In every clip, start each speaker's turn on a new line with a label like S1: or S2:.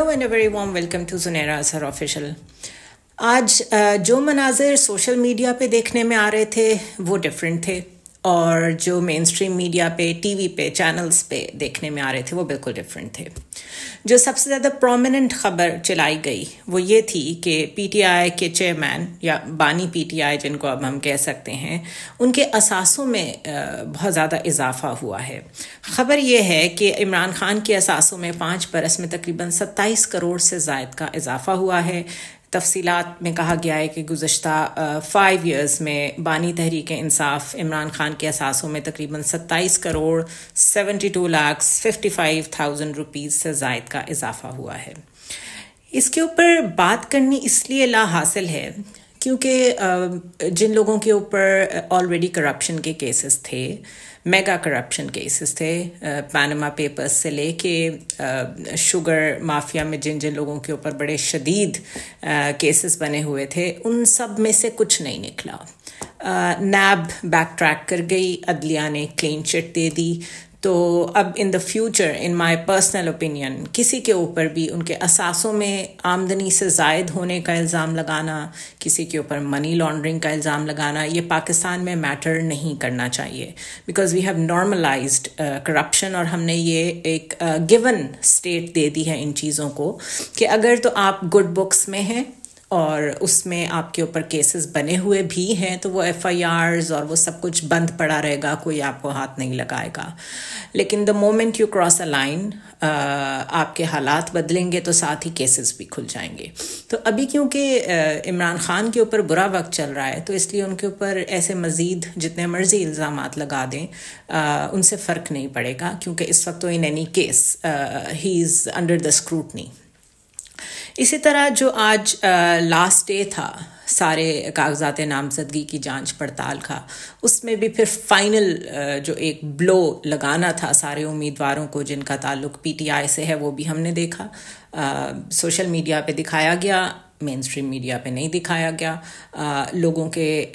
S1: hello and a very warm welcome to Sunehra Asar official आज uh, जो मनाजिर social media पे देखने में आ रहे थे वो डिफरेंट थे और जो मेन स्ट्रीम मीडिया पे टीवी पे चैनल्स पे देखने में आ रहे थे वो बिल्कुल डिफरेंट थे जो सबसे ज़्यादा प्रोमिनेंट खबर चलाई गई वो ये थी कि पीटीआई के चेयरमैन या बानी पीटीआई जिनको अब हम कह सकते हैं उनके असासों में बहुत ज़्यादा इजाफा हुआ है खबर यह है कि इमरान खान के असासों में पाँच बरस में तकरीबन सत्ताईस करोड़ से जायद का इजाफा हुआ है तफसीलात में कहा गया है कि गुज्त फ़ाइव ईयर्स में बानी तहरीक इंसाफ इमरान खान के असासों में तकरीबन सत्ताईस crore seventy two lakh fifty five thousand rupees से जायद का इजाफा हुआ है इसके ऊपर बात करनी इसलिए ला हासिल है क्योंकि जिन लोगों के ऊपर ऑलरेडी करप्शन के केसेस थे मेगा करप्शन केसेस थे पानामा पेपर्स से लेके शुगर माफिया में जिन जिन लोगों के ऊपर बड़े शदीद केसेस बने हुए थे उन सब में से कुछ नहीं निकला नैब बैक ट्रैक कर गई अदलिया ने क्लीन चिट दे दी तो अब in the future in my personal opinion किसी के ऊपर भी उनके असासों में आमदनी से जायद होने का इल्ज़ाम लगाना किसी के ऊपर मनी लॉन्ड्रिंग का इल्ज़ाम लगाना ये पाकिस्तान में मैटर नहीं करना चाहिए because we have normalised corruption और हमने ये एक गिवन uh, स्टेट दे दी है इन चीज़ों को कि अगर तो आप गुड बुक्स में हैं और उसमें आपके ऊपर केसेस बने हुए भी हैं तो वो एफ और वो सब कुछ बंद पड़ा रहेगा कोई आपको हाथ नहीं लगाएगा लेकिन the moment you cross a line आपके हालात बदलेंगे तो साथ ही केसेस भी खुल जाएंगे तो अभी क्योंकि इमरान खान के ऊपर बुरा वक्त चल रहा है तो इसलिए उनके ऊपर ऐसे मज़ीद जितने मर्जी इल्ज़ाम लगा दें उनसे फ़र्क नहीं पड़ेगा क्योंकि इस वक्त तो in any case he is under the scrutiny इसी तरह जो आज लास्ट डे था सारे कागजात नामजदगी की जांच पड़ताल का उसमें भी फिर फाइनल जो एक ब्लो लगाना था सारे उम्मीदवारों को जिनका ताल्लुक पीटीआई से है वो भी हमने देखा सोशल मीडिया पे दिखाया गया मेन स्ट्रीम मीडिया पे नहीं दिखाया गया आ, लोगों के आ,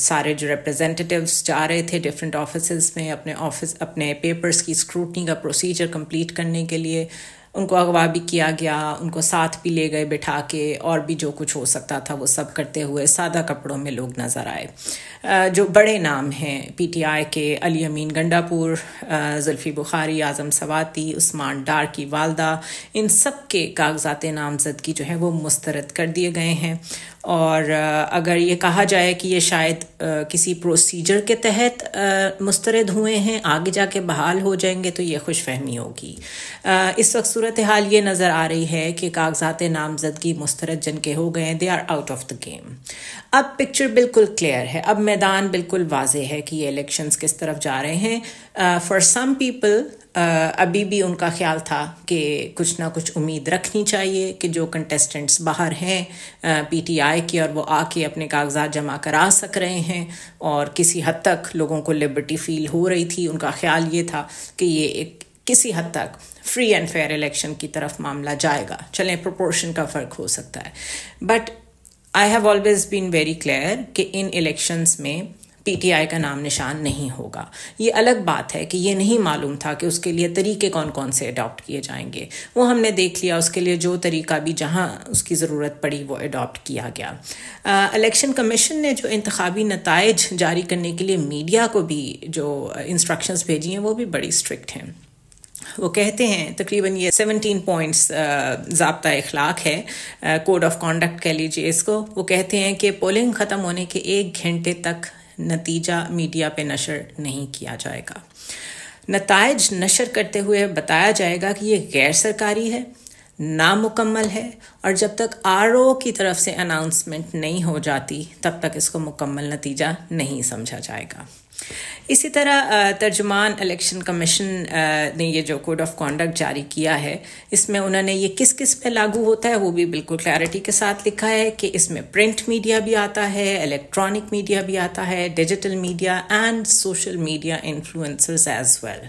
S1: सारे जो रिप्रेजेंटेटिव्स जा रहे थे डिफरेंट ऑफिस में अपने ऑफिस अपने पेपर्स की स्क्रूटनी का प्रोसीजर कंप्लीट करने के लिए उनको अगवा भी किया गया उनको साथ भी ले गए बिठा के और भी जो कुछ हो सकता था वो सब करते हुए सादा कपड़ों में लोग नज़र आए जो बड़े नाम हैं पीटीआई के अली अमीन गंडापुर जुल्फ़ी बुखारी आज़म सवाती उस्मान डार की वालदा इन सब के कागजात नामजदगी जो है वो मुस्तरद कर दिए गए हैं और अगर ये कहा जाए कि ये शायद किसी प्रोसीजर के तहत मुस्तरद हुए हैं आगे जाके बहाल हो जाएंगे तो ये खुश फहमी होगी इस वक्त सूरत हाल ये नज़र आ रही है कि कागजात नामजदगी मुस्तरद जिनके हो गए they are out of the game अब पिक्चर बिल्कुल क्लियर है अब मैदान बिल्कुल वाज है कि ये इलेक्शंस किस तरफ जा रहे हैं फॉर सम पीपल अभी भी उनका ख्याल था कि कुछ ना कुछ उम्मीद रखनी चाहिए कि जो कंटेस्टेंट्स बाहर हैं पीटीआई uh, के और वो आके अपने कागजात जमा करा सक रहे हैं और किसी हद तक लोगों को लिबर्टी फील हो रही थी उनका ख्याल ये था कि ये एक किसी हद तक फ्री एंड फेयर इलेक्शन की तरफ मामला जाएगा चलें प्रोपोर्शन का फर्क हो सकता है but I have always been very clear कि इन इलेक्शंस में पीटीआई का नाम निशान नहीं होगा ये अलग बात है कि ये नहीं मालूम था कि उसके लिए तरीके कौन कौन से अडॉप्ट किए जाएंगे वो हमने देख लिया उसके लिए जो तरीका भी जहाँ उसकी ज़रूरत पड़ी वो अडॉप्ट किया गया इलेक्शन कमीशन ने जो इंतबी नतज जारी करने के लिए मीडिया को भी जो इंस्ट्रक्शंस भेजी हैं वो भी बड़ी स्ट्रिक्ट हैं वो कहते हैं तकरीबन ये 17 पॉइंट्स जबता अखलाक है कोड ऑफ कॉन्डक्ट कह लीजिए इसको वो कहते हैं कि पोलिंग ख़त्म होने के एक घंटे तक नतीजा मीडिया पे नशर नहीं किया जाएगा नतज नशर करते हुए बताया जाएगा कि ये गैर सरकारी है नामुकम्मल है और जब तक आर की तरफ से अनाउंसमेंट नहीं हो जाती तब तक इसको मुकम्मल नतीजा नहीं समझा जाएगा इसी तरह तर्जुमान इलेक्शन कमीशन ने ये जो कोड ऑफ कॉन्डक्ट जारी किया है इसमें उन्होंने ये किस किस पे लागू होता है वो भी बिल्कुल क्लैरिटी के साथ लिखा है कि इसमें प्रिंट मीडिया भी आता है इलेक्ट्रॉनिक मीडिया भी आता है digital media and social media influencers as well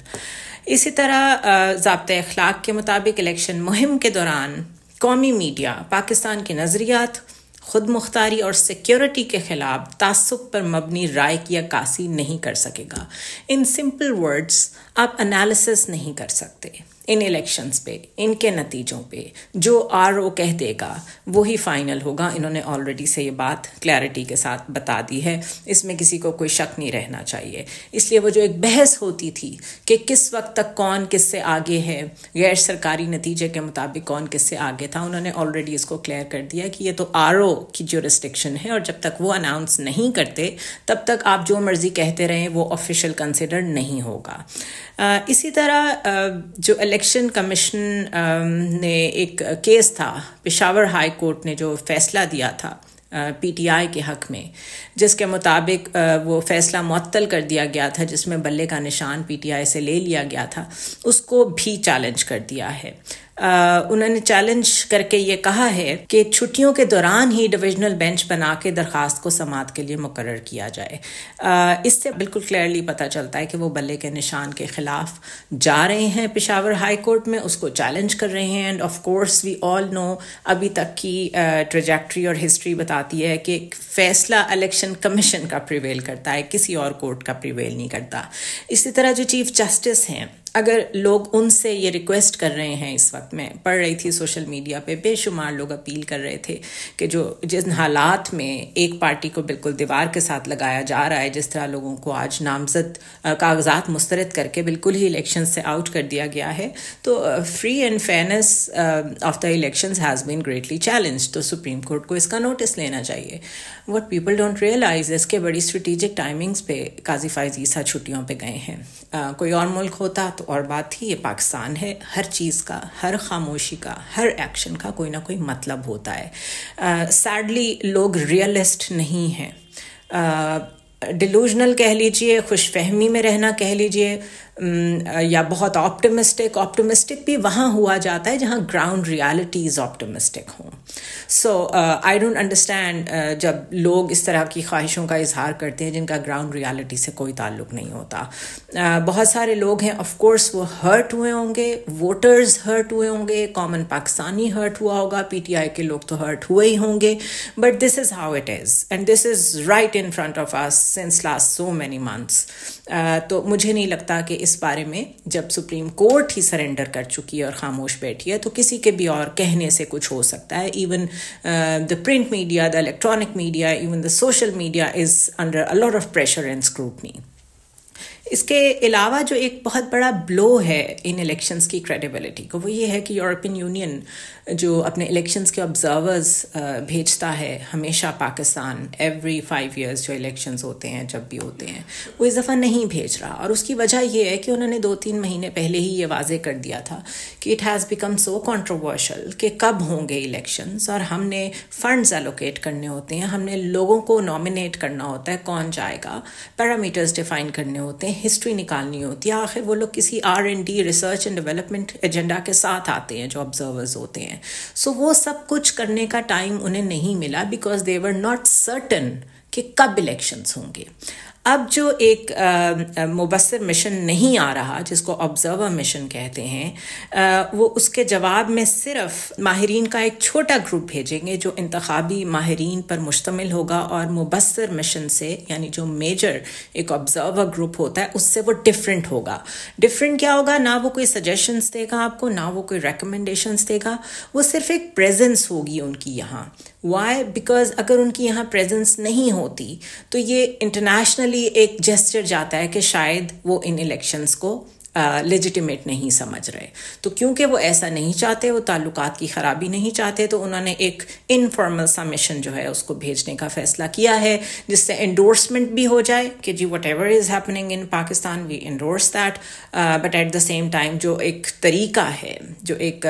S1: इसी तरह जबत अखलाक के मुताबिक इलेक्शन मुहिम के दौरान कौमी मीडिया पाकिस्तान के नज़रियात खुद मुख्तारी और सिक्योरिटी के खिलाफ तासुब पर मबनी राय की अक्सी नहीं कर सकेगा इन सिंपल वर्ड्स आप एनालिसिस नहीं कर सकते इन इलेक्शंस पे इनके नतीजों पे जो आर ओ कह देगा वो ही फाइनल होगा इन्होंने ऑलरेडी से ये बात क्लैरिटी के साथ बता दी है इसमें किसी को कोई शक नहीं रहना चाहिए इसलिए वो जो एक बहस होती थी कि किस वक्त तक कौन किससे आगे है गैर सरकारी नतीजे के मुताबिक कौन किससे आगे था उन्होंने ऑलरेडी इसको क्लियर कर दिया कि ये तो आर ओ की जो रिस्ट्रिक्शन है और जब तक वो अनाउंस नहीं करते तब तक आप जो मर्जी कहते रहें वो ऑफिशियल कंसिडर नहीं होगा इसी तरह जो इलेक्शन इलेक्शन कमीशन um, ने एक केस था पिशावर हाई कोर्ट ने जो फैसला दिया था पीटीआई uh, के हक में जिसके मुताबिक uh, वो फैसला मअतल कर दिया गया था जिसमें बल्ले का निशान पीटीआई से ले लिया गया था उसको भी चैलेंज कर दिया है उन्होंने चैलेंज करके ये कहा है कि छुट्टियों के दौरान ही डिविजनल बेंच बना के दरखास्त को समात के लिए मुकर किया जाए इससे बिल्कुल क्लियरली पता चलता है कि वो बल्ले के निशान के खिलाफ जा रहे हैं पिशावर हाई कोर्ट में उसको चैलेंज कर रहे हैं and of course we all know अभी तक की ट्रेजेक्ट्री और हिस्ट्री बताती है कि फैसला इलेक्शन कमीशन का प्रिवेल करता है किसी और कोर्ट का प्रिवेल नहीं करता इसी तरह जो चीफ जस्टिस हैं अगर लोग उनसे ये रिक्वेस्ट कर रहे हैं इस वक्त में पढ़ रही थी सोशल मीडिया पे बेशुमार लोग अपील कर रहे थे कि जो जिन हालात में एक पार्टी को बिल्कुल दीवार के साथ लगाया जा रहा है जिस तरह लोगों को आज नामजद कागजात मुस्तरद करके बिल्कुल ही इलेक्शन से आउट कर दिया गया है तो free and fairness of the election has been greatly challenge तो सुप्रीम कोर्ट को इसका नोटिस लेना चाहिए वट पीपल डोंट रियलाइज इसके बड़ी स्ट्रेटिजिक टाइमिंग्स पे काजी फाइज ईसा छुट्टियों पर गए हैं uh, कोई और मुल्क होता तो और बात थी ये पाकिस्तान है हर चीज़ का हर खामोशी का हर एक्शन का कोई ना कोई मतलब होता है सैडली uh, लोग रियलिस्ट नहीं हैं डिलूजनल कह लीजिए खुशफहमी में रहना कह लीजिए या बहुत ऑप्टिमिस्टिक ऑप्टिमिस्टिक भी वहाँ हुआ जाता है जहाँ ग्राउंड रियलिटीज़ ऑप्टिमिस्टिक हों सो आई डोंट अंडरस्टैंड जब लोग इस तरह की ख्वाहिशों का इजहार करते हैं जिनका ग्राउंड रियलिटी से कोई ताल्लुक नहीं होता uh, बहुत सारे लोग हैं ऑफ कोर्स वो हर्ट हुए होंगे वोटर्स हर्ट हुए होंगे कॉमन पाकिस्तानी हर्ट हुआ होगा पी के लोग तो हर्ट हुए ही होंगे but this is how it is and this is right in front of us since last so many months तो मुझे नहीं लगता कि इस बारे में जब सुप्रीम कोर्ट ही सरेंडर कर चुकी है और खामोश बैठी है तो किसी के भी और कहने से कुछ हो सकता है even the print media the electronic media even the social media is under a lot of pressure and scrutiny इसके अलावा जो एक बहुत बड़ा ब्लो है इन इलेक्शंस की क्रेडिबिलिटी को वो ये है कि यूरोपियन यूनियन जो अपने इलेक्शंस के ऑब्जर्वर्स भेजता है हमेशा पाकिस्तान एवरी फाइव ईयर्स जो इलेक्शंस होते हैं जब भी होते हैं वो इस दफ़ा नहीं भेज रहा और उसकी वजह ये है कि उन्होंने दो तीन महीने पहले ही ये वाजे कर दिया था कि it has become so controversial कि कब होंगे इलेक्शंस और हमने फंड्स एलोकेट करने होते हैं हमने लोगों को नॉमिनेट करना होता है कौन जाएगा पैरामीटर्स डिफाइन करने होते हैं हिस्ट्री निकालनी होती है आखिर वो लोग किसी R and D research and development agenda के साथ आते हैं जो ऑब्जर्वर्स होते हैं सो so, वो सब कुछ करने का टाइम उन्हें नहीं मिला because they were not certain कि कब इलेक्शंस होंगे अब जो एक मुबसर मिशन नहीं आ रहा जिसको ऑब्जर्वर मिशन कहते हैं आ, वो उसके जवाब में सिर्फ माहरीन का एक छोटा ग्रुप भेजेंगे जो इंतबी माहरीन पर मुश्तमिल होगा और मुबसर मिशन से यानी जो मेजर एक ऑब्जर्वर ग्रुप होता है उससे वो डिफरेंट होगा डिफरेंट क्या होगा ना वो कोई सजेशंस देगा आपको ना वो कोई रिकमेंडेशंस देगा वो सिर्फ एक प्रेजेंस होगी उनकी यहाँ वाई बिकॉज अगर उनकी यहाँ प्रेजेंस नहीं होती तो ये इंटरनेशनली एक जेस्टर जाता है कि शायद वो इन इलेक्शंस को लेजिटिमेट नहीं समझ रहे तो क्योंकि वो ऐसा नहीं चाहते वो ताल्लुक की ख़राबी नहीं चाहते तो उन्होंने एक इनफॉर्मल सा मिशन जो है उसको भेजने का फ़ैसला किया है जिससे इंडोर्समेंट भी हो जाए कि जी whatever is happening in Pakistan we endorse that but at the same time जो एक तरीका है जो एक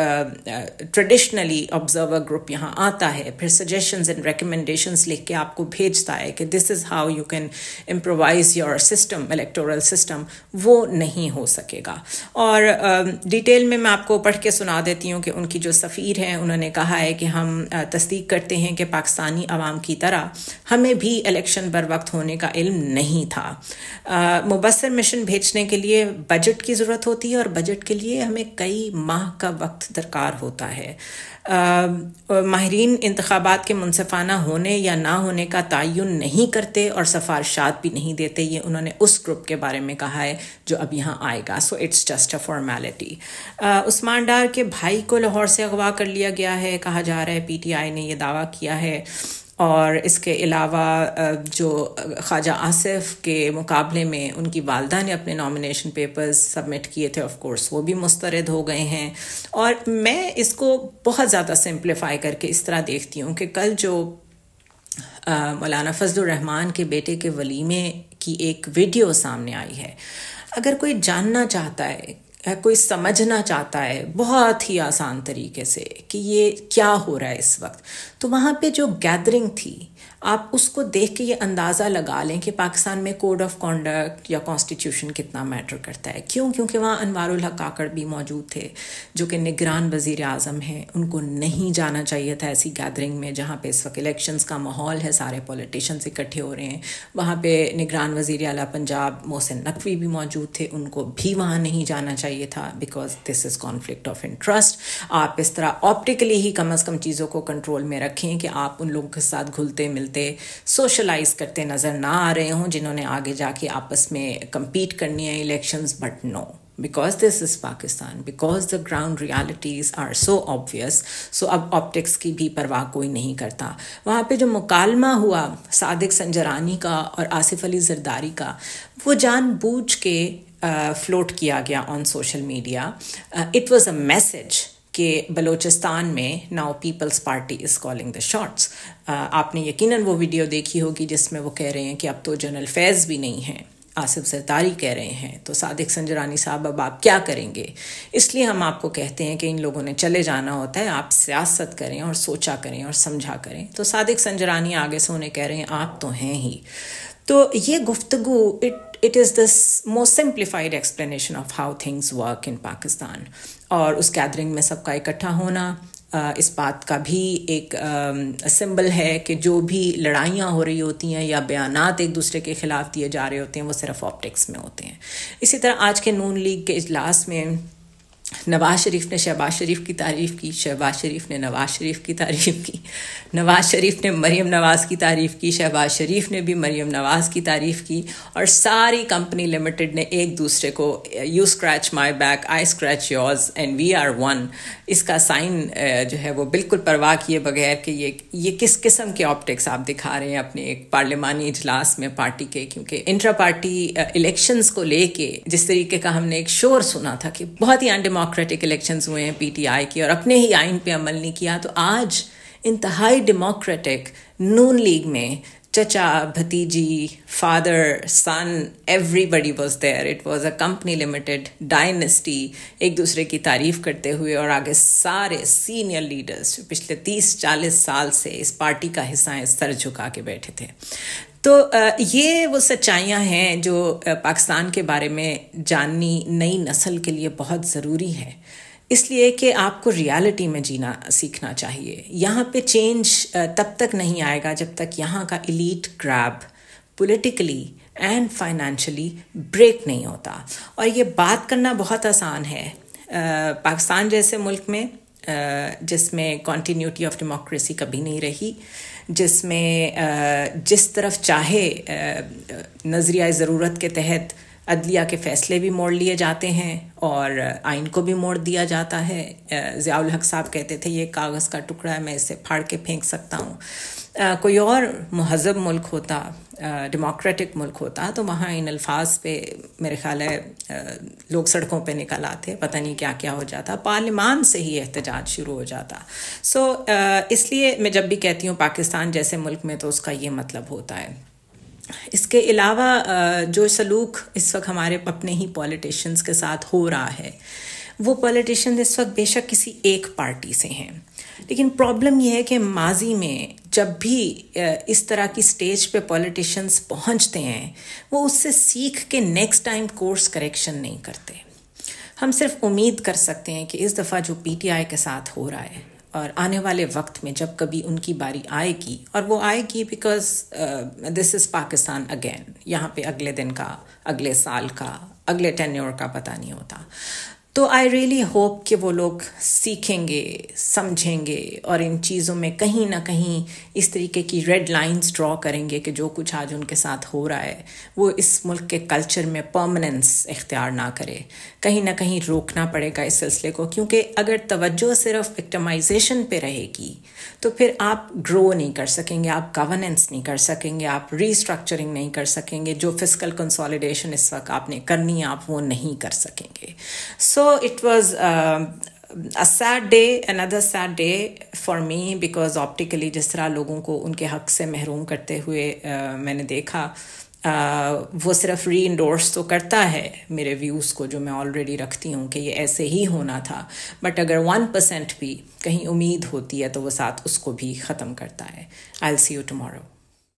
S1: ट्रेडिशनली ऑब्जर्वर ग्रुप यहाँ आता है फिर सजेशन एंड रिकमेंडेशन लिख के आपको भेजता है कि this is how you can improvise your system electoral system वो नहीं हो सके रखेगा और डिटेल में मैं आपको पढ़ के सुना देती हूँ कि उनकी जो सफ़ीर हैं उन्होंने कहा है कि हम तस्दीक करते हैं कि पाकिस्तानी आवाम की तरह हमें भी इलेक्शन बर वक्त होने का इल्म नहीं था मुबसर मिशन भेजने के लिए बजट की ज़रूरत होती है और बजट के लिए हमें कई माह का वक्त दरकार होता है माहरीन इंतबात के मुनफाना होने या ना होने का तयन नहीं करते और सफारशात भी नहीं देते ये उन्होंने उस ग्रुप के बारे में कहा है जो अब यहाँ आएगा so it's just a formality Usman Dar के भाई को लाहौर से अगवा कर लिया गया है कहा जा रहा है पीटीआई ने यह दावा किया है और इसके अलावा जो ख्वाजा आसिफ के मुकाबले में उनकी वालदा ने अपने नॉमिनेशन पेपर्स सबमिट किए थे ऑफ कोर्स वो भी मुस्तरद हो गए हैं और मैं इसको बहुत ज़्यादा सिंप्लीफाई करके इस तरह देखती हूँ कि कल जो मौलाना फजल रहमान के बेटे के वलीमे की एक वीडियो सामने आई है अगर कोई जानना चाहता है या कोई समझना चाहता है बहुत ही आसान तरीके से कि ये क्या हो रहा है इस वक्त तो वहाँ पे जो गैदरिंग थी आप उसको देख के ये अंदाज़ा लगा लें कि पाकिस्तान में कोड ऑफ कॉन्डक्ट या कॉन्स्टिट्यूशन कितना मैटर करता है क्यों क्योंकि वहाँ अनवारुल काकड़ भी मौजूद थे जो कि निगरान वजीर अजम हैं उनको नहीं जाना चाहिए था ऐसी गैदरिंग में जहाँ पे इस वक्त इलेक्शंस का माहौल है सारे पॉलिटिशन इकट्ठे हो रहे हैं वहाँ पर निगरान वजीर अला पंजाब मोहसिन नकवी भी मौजूद थे उनको भी वहाँ नहीं जाना चाहिए था because this is conflict of interest आप इस तरह ऑप्टिकली ही कम अज़ कम चीज़ों को कंट्रोल में रखें कि आप उन लोगों के साथ घुलते मिलते मिलते सोशलाइज करते नज़र ना आ रहे हों जिन्होंने आगे जाके आपस में कम्पीट करनी है elections but no because this is Pakistan because the ground realities are so obvious so अब ऑप्टिक्स की भी परवाह कोई नहीं करता वहाँ पर जो मुकालमा हुआ सादिक संजरानी का और आसिफ अली जरदारी का वो बूझ के फ्लोट uh, किया गया on social media it was a message कि बलूचिस्तान में now Peoples Party is calling the shots आपने यकीनन वो वीडियो देखी होगी जिसमें वो कह रहे हैं कि अब तो जनरल फैज़ भी नहीं हैं आसिफ सरदारी कह रहे हैं तो सादिक संजरानी साहब अब आप क्या करेंगे इसलिए हम आपको कहते हैं कि इन लोगों ने चले जाना होता है आप सियासत करें और सोचा करें और समझा करें तो सादिक संजरानी आगे से उन्हें कह रहे हैं आप तो हैं ही तो ये गुफ्तगु it it is this most simplified explanation of how things work in Pakistan और उस गैदरिंग में सबका इकट्ठा होना इस बात का भी एक सिंबल है कि जो भी लड़ाइयाँ हो रही होती हैं या बयान एक दूसरे के ख़िलाफ़ दिए जा रहे होते हैं वो सिर्फ ऑप्टिक्स में होते हैं इसी तरह आज के नून लीग के इजलास में नवाज शरीफ ने शहबाज शरीफ की तारीफ़ की शहबाज शरीफ ने नवाज शरीफ की तारीफ़ की नवाज शरीफ ने मरीम नवाज़ की तारीफ़ की शहबाज शरीफ ने भी मरीम नवाज़ की तारीफ़ की और सारी कंपनी लिमिटेड ने एक दूसरे को you scratch my back I scratch yours and we are one इसका साइन जो है वो बिल्कुल परवाह किए बगैर कि ये ये किस किस्म के ऑप्टिक्स आप दिखा रहे हैं अपने एक पार्लियामानी इजलास में पार्टी के क्योंकि इंट्रा पार्टी इलेक्शंस को लेके जिस तरीके का हमने एक शोर सुना था कि बहुत ही अनडिम डेमोक्रेटिक इलेक्शंस हुए हैं पीटीआई के और अपने ही आइन पे अमल नहीं किया तो आज इंतहाई डेमोक्रेटिक नून लीग में चचा भतीजी father son everybody was there it was a company limited dynasty एक दूसरे की तारीफ करते हुए और आगे सारे सीनियर लीडर्स पिछले तीस चालीस साल से इस पार्टी का हिस्सा है सर झुका के बैठे थे तो ये वो सच्चाइयाँ हैं जो पाकिस्तान के बारे में जाननी नई नस्ल के लिए बहुत ज़रूरी है इसलिए कि आपको रियलिटी में जीना सीखना चाहिए यहाँ पे चेंज तब तक नहीं आएगा जब तक यहाँ का elite grab politically and financially break नहीं होता और ये बात करना बहुत आसान है पाकिस्तान जैसे मुल्क में जिसमें कॉन्टीन्यूटी ऑफ डेमोक्रेसी कभी नहीं रही जिसमें जिस तरफ चाहे नज़रिया ज़रूरत के तहत अदलिया के फैसले भी मोड़ लिए जाते हैं और आइन को भी मोड़ दिया जाता है ज़ियाउल हक साहब कहते थे ये कागज़ का टुकड़ा है मैं इसे फाड़ के फेंक सकता हूँ कोई और महजब मुल्क होता डेमोक्रेटिक मुल्क होता तो वहाँ इन अल्फाज पे मेरे ख्याल है लोग सड़कों पे निकल आते पता नहीं क्या क्या हो जाता पार्लियामान से ही एहतजाज शुरू हो जाता सो so, इसलिए मैं जब भी कहती हूँ पाकिस्तान जैसे मुल्क में तो उसका ये मतलब होता है इसके अलावा जो सलूक इस वक्त हमारे अपने ही पॉलिटिशियंस के साथ हो रहा है वो पॉलिटिशियन इस वक्त बेशक किसी एक पार्टी से हैं लेकिन प्रॉब्लम यह है कि माजी में जब भी इस तरह की स्टेज पे पॉलिटिशियंस पहुंचते हैं वो उससे सीख के नेक्स्ट टाइम कोर्स करेक्शन नहीं करते हम सिर्फ उम्मीद कर सकते हैं कि इस दफ़ा जो पीटीआई के साथ हो रहा है और आने वाले वक्त में जब कभी उनकी बारी आएगी और वो आएगी because this is Pakistan again यहाँ पे अगले दिन का अगले साल का अगले टेन्योर का पता नहीं होता तो आई रियली होप कि वो लोग सीखेंगे समझेंगे और इन चीज़ों में कहीं ना कहीं इस तरीके की रेड लाइंस ड्रॉ करेंगे कि जो कुछ आज उनके साथ हो रहा है वो इस मुल्क के कल्चर में परमानेंस इख्तियार ना करे कहीं ना कहीं रोकना पड़ेगा इस सिलसिले को क्योंकि अगर तवज्जो सिर्फ विक्टमाइजेशन पे रहेगी तो फिर आप ग्रो नहीं कर सकेंगे आप गवर्नेंस नहीं कर सकेंगे आप रीस्ट्रक्चरिंग नहीं कर सकेंगे जो फिजिकल कंसोलिडेशन इस वक्त आपने करनी है आप वो नहीं कर सकेंगे सो so, it was uh, a sad day another sad day for me because optically जिस तरह लोगों को उनके हक से महरूम करते हुए uh, मैंने देखा uh, वो सिर्फ री इंडोर्स तो करता है मेरे व्यूज़ को जो मैं ऑलरेडी रखती हूँ कि ये ऐसे ही होना था बट अगर वन परसेंट भी कहीं उम्मीद होती है तो वो साथ उसको भी ख़त्म करता है आई सी यू टमोरो